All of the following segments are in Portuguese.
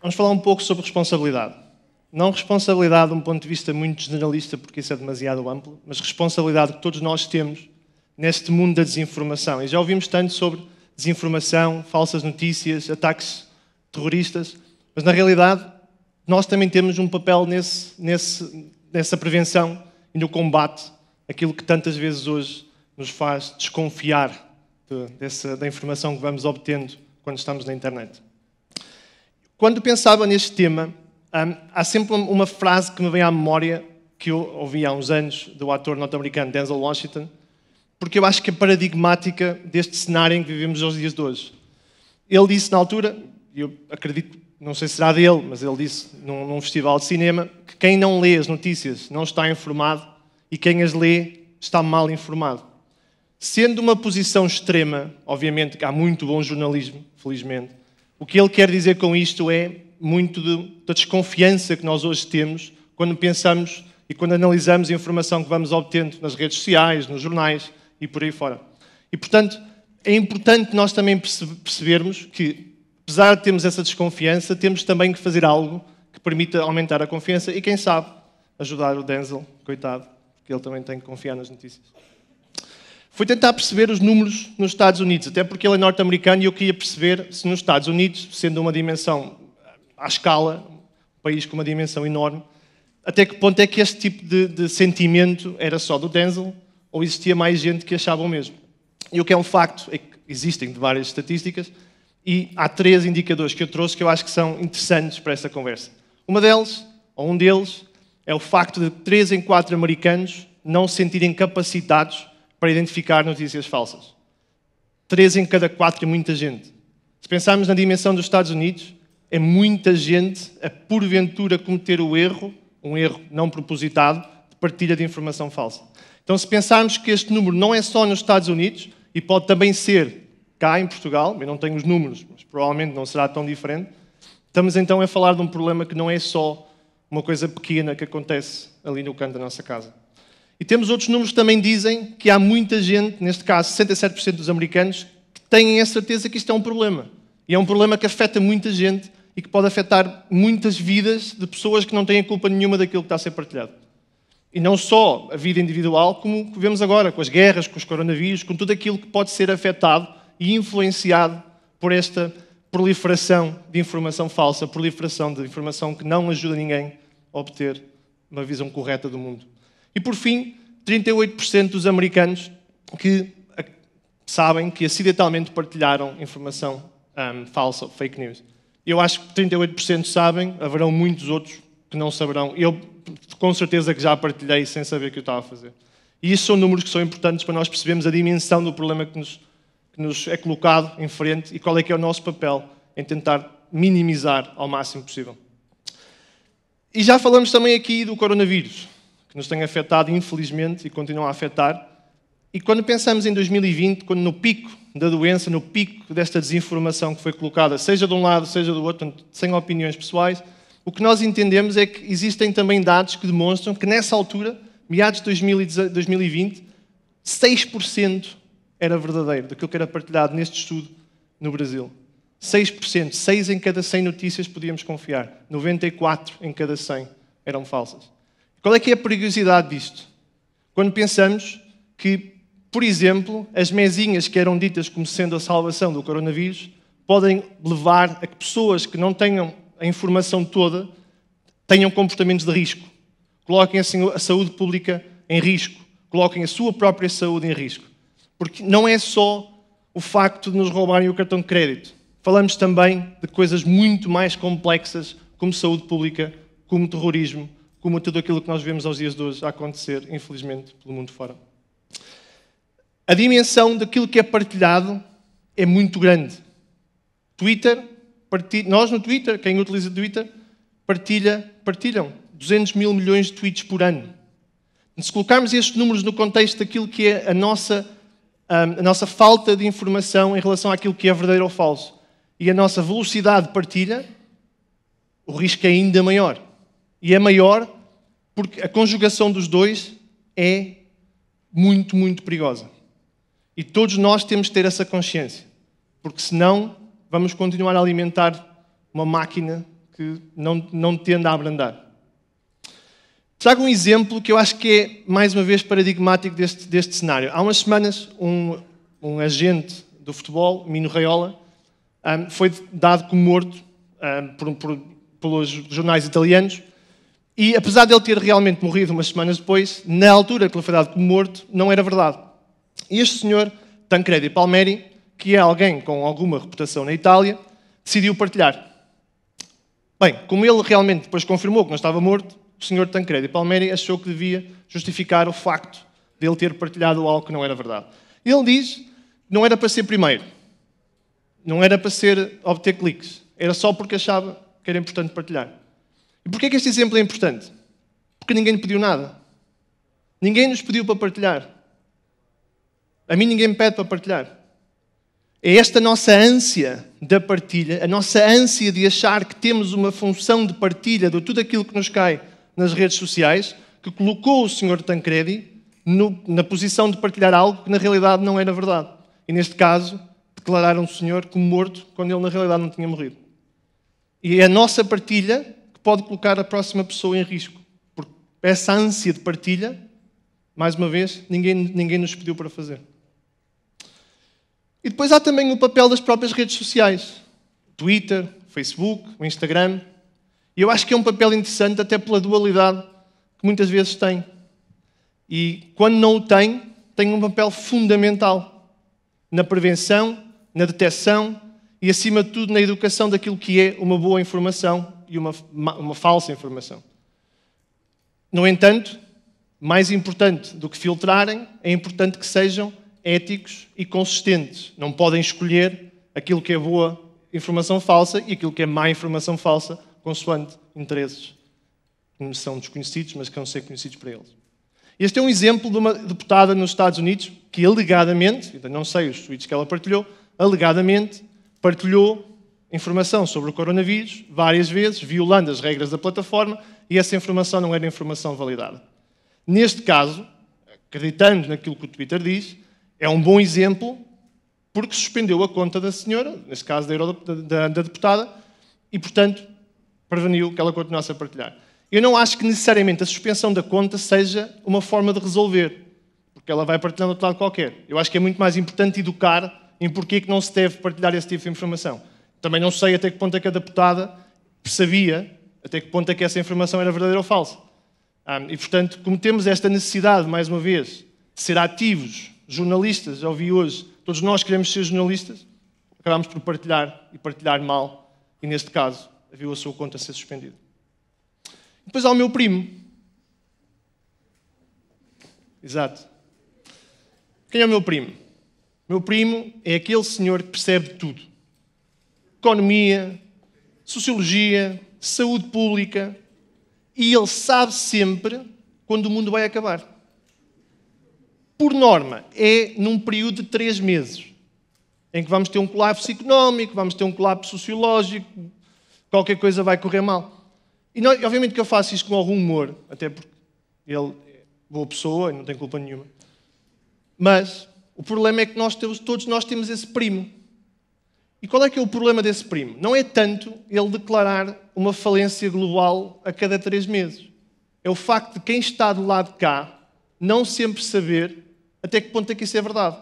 Vamos falar um pouco sobre responsabilidade. Não responsabilidade de um ponto de vista muito generalista, porque isso é demasiado amplo, mas responsabilidade que todos nós temos neste mundo da desinformação. E já ouvimos tanto sobre desinformação, falsas notícias, ataques terroristas, mas na realidade nós também temos um papel nesse, nesse, nessa prevenção e no combate aquilo que tantas vezes hoje nos faz desconfiar de, dessa, da informação que vamos obtendo quando estamos na internet. Quando pensava neste tema, hum, há sempre uma frase que me vem à memória que eu ouvi há uns anos do ator norte-americano Denzel Washington, porque eu acho que é paradigmática deste cenário em que vivemos aos dias de hoje. Ele disse na altura, e eu acredito, não sei se será dele, mas ele disse num, num festival de cinema, que quem não lê as notícias não está informado e quem as lê está mal informado. Sendo uma posição extrema, obviamente que há muito bom jornalismo, felizmente, o que ele quer dizer com isto é muito de, da desconfiança que nós hoje temos quando pensamos e quando analisamos a informação que vamos obtendo nas redes sociais, nos jornais, e por aí fora. E, portanto, é importante nós também percebermos que, apesar de termos essa desconfiança, temos também que fazer algo que permita aumentar a confiança e, quem sabe, ajudar o Denzel, coitado, porque ele também tem que confiar nas notícias. Foi tentar perceber os números nos Estados Unidos, até porque ele é norte-americano e eu queria perceber se nos Estados Unidos, sendo uma dimensão eh, à escala, um país com uma dimensão enorme, até que ponto é que este tipo de, de sentimento era só do Denzel ou existia mais gente que achava o mesmo. E o que é um facto é que existem de várias estatísticas e há três indicadores que eu trouxe que eu acho que são interessantes para esta conversa. Uma delas, ou um deles, é o facto de três em quatro americanos não se sentirem capacitados para identificar notícias falsas. Três em cada quatro é muita gente. Se pensarmos na dimensão dos Estados Unidos, é muita gente a porventura cometer o erro, um erro não propositado, de partilha de informação falsa. Então, se pensarmos que este número não é só nos Estados Unidos, e pode também ser cá em Portugal, eu não tenho os números, mas provavelmente não será tão diferente, estamos então a falar de um problema que não é só uma coisa pequena que acontece ali no canto da nossa casa. E temos outros números que também dizem que há muita gente, neste caso 67% dos americanos, que têm a certeza que isto é um problema. E é um problema que afeta muita gente e que pode afetar muitas vidas de pessoas que não têm culpa nenhuma daquilo que está a ser partilhado. E não só a vida individual, como vemos agora, com as guerras, com os coronavírus, com tudo aquilo que pode ser afetado e influenciado por esta proliferação de informação falsa, proliferação de informação que não ajuda ninguém a obter uma visão correta do mundo. E por fim, 38% dos americanos que sabem que acidentalmente partilharam informação um, falsa, fake news. Eu acho que 38% sabem, haverão muitos outros que não saberão. Eu, com certeza, que já partilhei sem saber o que eu estava a fazer. E isso são números que são importantes para nós percebermos a dimensão do problema que nos, que nos é colocado em frente e qual é que é o nosso papel em tentar minimizar ao máximo possível. E já falamos também aqui do coronavírus, que nos tem afetado, infelizmente, e continua a afetar. E quando pensamos em 2020, quando no pico da doença, no pico desta desinformação que foi colocada, seja de um lado, seja do outro, sem opiniões pessoais, o que nós entendemos é que existem também dados que demonstram que nessa altura, meados de 2020, 6% era verdadeiro daquilo que era partilhado neste estudo no Brasil. 6%, 6 em cada 100 notícias podíamos confiar, 94 em cada 100 eram falsas. Qual é que é a perigosidade disto? Quando pensamos que, por exemplo, as mesinhas que eram ditas como sendo a salvação do coronavírus podem levar a que pessoas que não tenham a informação toda, tenham comportamentos de risco. Coloquem a saúde pública em risco. Coloquem a sua própria saúde em risco. Porque não é só o facto de nos roubarem o cartão de crédito. Falamos também de coisas muito mais complexas, como saúde pública, como terrorismo, como tudo aquilo que nós vemos aos dias de hoje a acontecer, infelizmente, pelo mundo fora. A dimensão daquilo que é partilhado é muito grande. Twitter nós no Twitter, quem utiliza Twitter, partilha, partilham 200 mil milhões de tweets por ano. Se colocarmos estes números no contexto daquilo que é a nossa, hum, a nossa falta de informação em relação àquilo que é verdadeiro ou falso e a nossa velocidade de partilha, o risco é ainda maior. E é maior porque a conjugação dos dois é muito, muito perigosa. E todos nós temos de ter essa consciência, porque senão vamos continuar a alimentar uma máquina que não, não tende a abrandar. Trago um exemplo que eu acho que é, mais uma vez, paradigmático deste, deste cenário. Há umas semanas, um, um agente do futebol, Mino Raiola, um, foi dado como morto um, por, por, pelos jornais italianos. E apesar de ele ter realmente morrido umas semanas depois, na altura que ele foi dado como morto, não era verdade. E este senhor, Tancredi Palmeri, que é alguém com alguma reputação na Itália decidiu partilhar. Bem, como ele realmente depois confirmou que não estava morto, o senhor Tancredi Palmieri achou que devia justificar o facto de ele ter partilhado algo que não era verdade. Ele diz que não era para ser primeiro, não era para ser obter cliques, era só porque achava que era importante partilhar. E porquê é que este exemplo é importante? Porque ninguém lhe pediu nada. Ninguém nos pediu para partilhar. A mim ninguém me pede para partilhar. É esta nossa ânsia da partilha, a nossa ânsia de achar que temos uma função de partilha de tudo aquilo que nos cai nas redes sociais, que colocou o Sr. Tancredi no, na posição de partilhar algo que na realidade não era verdade. E neste caso, declararam o Senhor como morto quando ele na realidade não tinha morrido. E é a nossa partilha que pode colocar a próxima pessoa em risco. Porque essa ânsia de partilha, mais uma vez, ninguém, ninguém nos pediu para fazer. E depois há também o papel das próprias redes sociais: Twitter, Facebook, o Instagram. E eu acho que é um papel interessante, até pela dualidade que muitas vezes tem. E quando não o tem, tem um papel fundamental na prevenção, na detecção e, acima de tudo, na educação daquilo que é uma boa informação e uma, uma falsa informação. No entanto, mais importante do que filtrarem, é importante que sejam éticos e consistentes. Não podem escolher aquilo que é boa informação falsa e aquilo que é má informação falsa, consoante interesses que são desconhecidos, mas que vão ser conhecidos para eles. Este é um exemplo de uma deputada nos Estados Unidos que alegadamente, ainda não sei os tweets que ela partilhou, alegadamente partilhou informação sobre o coronavírus várias vezes, violando as regras da plataforma, e essa informação não era informação validada. Neste caso, acreditando naquilo que o Twitter diz, é um bom exemplo porque suspendeu a conta da senhora, neste caso da, da, da deputada, e, portanto, preveniu que ela continuasse a partilhar. Eu não acho que necessariamente a suspensão da conta seja uma forma de resolver, porque ela vai partilhando outro lado qualquer. Eu acho que é muito mais importante educar em porquê que não se deve partilhar esse tipo de informação. Também não sei até que ponto é que a deputada sabia até que ponto é que essa informação era verdadeira ou falsa. Ah, e, portanto, como temos esta necessidade, mais uma vez, de ser ativos jornalistas, eu vi hoje, todos nós queremos ser jornalistas, acabámos por partilhar e partilhar mal, e neste caso, viu a sua conta ser suspendida. Depois há o meu primo. Exato. Quem é o meu primo? O meu primo é aquele senhor que percebe tudo: economia, sociologia, saúde pública, e ele sabe sempre quando o mundo vai acabar por norma, é num período de três meses, em que vamos ter um colapso económico, vamos ter um colapso sociológico, qualquer coisa vai correr mal. E não, obviamente que eu faço isto com algum humor, até porque ele é boa pessoa e não tem culpa nenhuma. Mas o problema é que nós temos, todos nós temos esse primo. E qual é que é o problema desse primo? Não é tanto ele declarar uma falência global a cada três meses. É o facto de quem está do lado de cá não sempre saber até que ponto é que isso é verdade?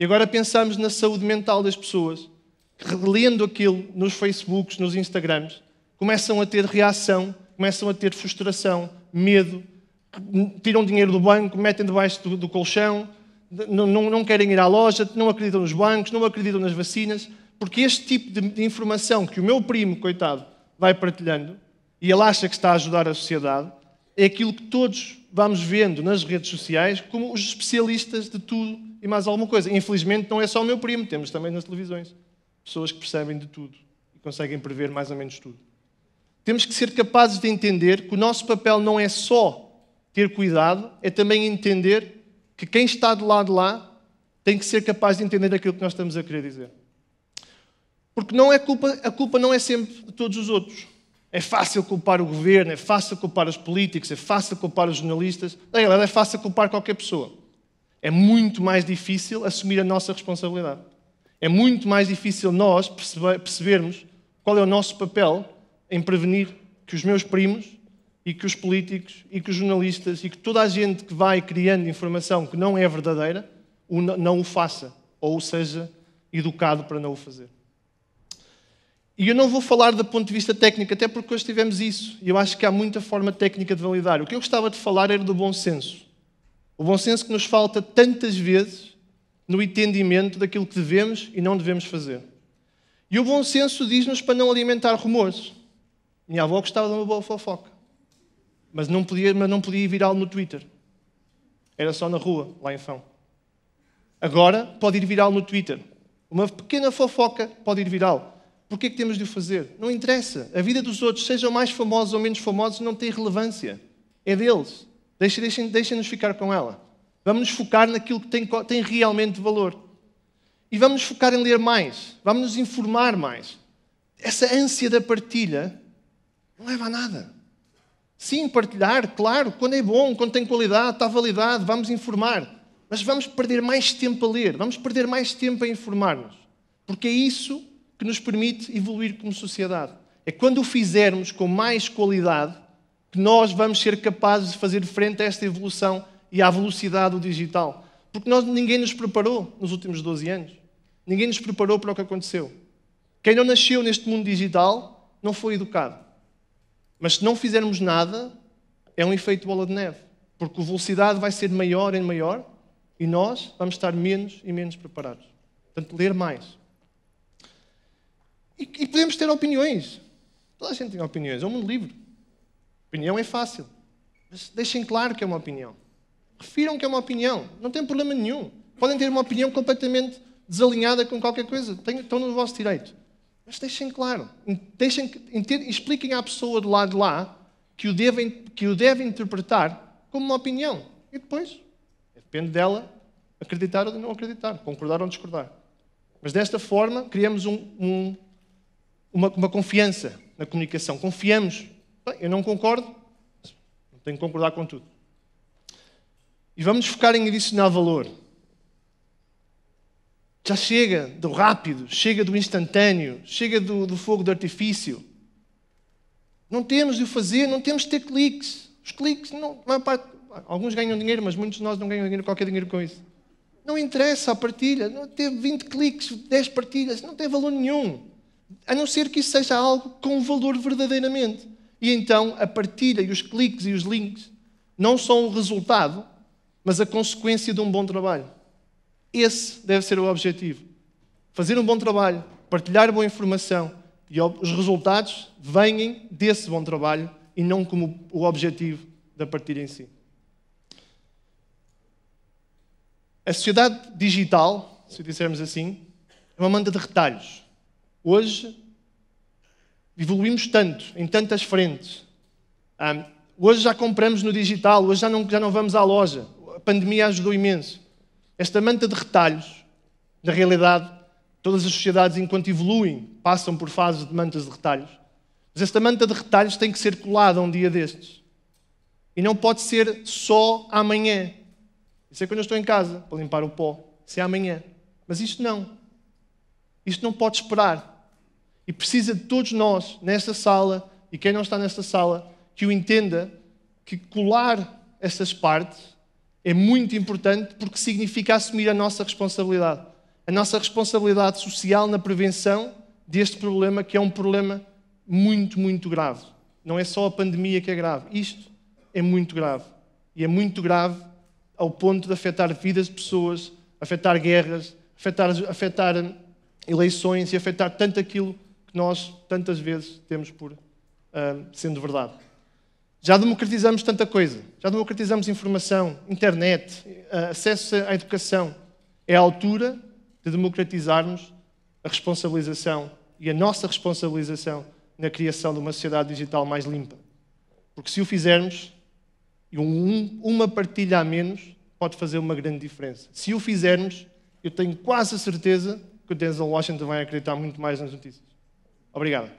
E agora pensamos na saúde mental das pessoas, que lendo aquilo nos Facebooks, nos Instagrams, começam a ter reação, começam a ter frustração, medo, tiram dinheiro do banco, metem debaixo do, do colchão, não, não, não, querem ir à loja, não acreditam nos bancos, não acreditam nas vacinas, porque este tipo de, informação que o meu primo, coitado, vai partilhando, e ele acha que está a ajudar a sociedade, é aquilo que todos vamos vendo nas redes sociais como os especialistas de tudo e mais alguma coisa. Infelizmente, não é só o meu primo, temos também nas televisões pessoas que percebem de tudo e conseguem prever mais ou menos tudo. Temos que ser capazes de entender que o nosso papel não é só ter cuidado, é também entender que quem está do lado de lá tem que ser capaz de entender aquilo que nós estamos a querer dizer. Porque não é culpa, a culpa não é sempre de todos os outros. É fácil culpar o governo, é fácil culpar os políticos, é fácil culpar os jornalistas. Na é fácil culpar qualquer pessoa. É muito mais difícil assumir a nossa responsabilidade. É muito mais difícil nós percebermos qual é o nosso papel em prevenir que os meus primos e que os políticos e que os jornalistas e que toda a gente que vai criando informação que não é verdadeira não o faça ou seja educado para não o fazer. E eu não vou falar do ponto de vista técnico, até porque hoje tivemos isso. E eu acho que há muita forma técnica de validar. O que eu gostava de falar era do bom senso. O bom senso que nos falta tantas vezes no entendimento daquilo que devemos e não devemos fazer. E o bom senso diz-nos para não alimentar rumores. Minha avó gostava de uma boa fofoca, mas não podia, mas não podia virar no Twitter. Era só na rua, lá em Fão. Agora pode ir viral no Twitter. Uma pequena fofoca pode ir viral. Porquê é que temos de o fazer? Não interessa. A vida dos outros, sejam mais famosos ou menos famosos, não tem relevância. É deles. Deixem, deixem, deixem-nos ficar com ela. Vamos nos focar naquilo que tem, tem realmente valor. E vamos nos focar em ler mais. Vamos nos informar mais. Essa ânsia da partilha não leva a nada. Sim, partilhar, claro, quando é bom, quando tem qualidade, está validado, vamos informar. Mas vamos perder mais tempo a ler, vamos perder mais tempo a informar-nos. Porque é isso que nos permite evoluir como sociedade. É quando o fizermos com mais qualidade que nós vamos ser capazes de fazer frente a esta evolução e à velocidade do digital. Porque nós, ninguém nos preparou nos últimos 12 anos. Ninguém nos preparou para o que aconteceu. Quem não nasceu neste mundo digital não foi educado. Mas se não fizermos nada, é um efeito bola de neve. Porque a velocidade vai ser maior e maior e nós vamos estar menos e menos preparados. Portanto, ler mais. E, e podemos ter opiniões. Toda a gente tem opiniões, é um mundo livre. Opinião é fácil. Mas deixem claro que é uma opinião. Refiram que é uma opinião. Não tem problema nenhum. Podem ter uma opinião completamente desalinhada com qualquer coisa. Estão no vosso direito. Mas deixem claro. Deixem, expliquem à pessoa do lado de lá que o, deve, que o deve interpretar como uma opinião. E depois, depende dela acreditar ou não acreditar, concordar ou discordar. Mas desta forma, criamos um, um uma, uma confiança na comunicação. Confiamos. Bem, eu não concordo, não tenho que concordar com tudo. E vamos focar em adicionar valor. Já chega do rápido, chega do instantâneo, chega do, do fogo de artifício. Não temos de o fazer, não temos de ter cliques. Os cliques, não, alguns ganham dinheiro, mas muitos de nós não ganham dinheiro, qualquer dinheiro com isso. Não interessa a partilha, não ter 20 cliques, 10 partilhas, não tem valor nenhum a não ser que isso seja algo com valor verdadeiramente. E então a partilha e os cliques e os links não são o resultado, mas a consequência de um bom trabalho. Esse deve ser o objetivo. Fazer um bom trabalho, partilhar boa informação e os resultados vêm desse bom trabalho e não como o objetivo da partilha em si. A sociedade digital, se dissermos assim, é uma manta de retalhos Hoje evoluímos tanto, em tantas frentes. Um, hoje já compramos no digital, hoje já não, já não vamos à loja. A pandemia ajudou imenso. Esta manta de retalhos, na realidade, todas as sociedades, enquanto evoluem, passam por fases de mantas de retalhos. Mas esta manta de retalhos tem que ser colada um dia destes. E não pode ser só amanhã. Isso é quando eu estou em casa, para limpar o pó. Isso é amanhã. Mas isto não. Isto não pode esperar. E precisa de todos nós, nessa sala, e quem não está nessa sala, que o entenda que colar estas partes é muito importante porque significa assumir a nossa responsabilidade. A nossa responsabilidade social na prevenção deste problema, que é um problema muito, muito grave. Não é só a pandemia que é grave. Isto é muito grave. E é muito grave ao ponto de afetar vidas de pessoas, afetar guerras, afetar, afetar hum, eleições e afetar tanto aquilo nós tantas vezes temos por uh, sendo verdade. Já democratizamos tanta coisa. Já democratizamos informação, internet, acesso à educação. É a altura de democratizarmos a responsabilização e a nossa responsabilização na criação de uma sociedade digital mais limpa. Porque se o fizermos, um, uma partilha a menos pode fazer uma grande diferença. Se o fizermos, eu tenho quase a certeza que o Denzel Washington vai acreditar muito mais nas notícias. Obrigado.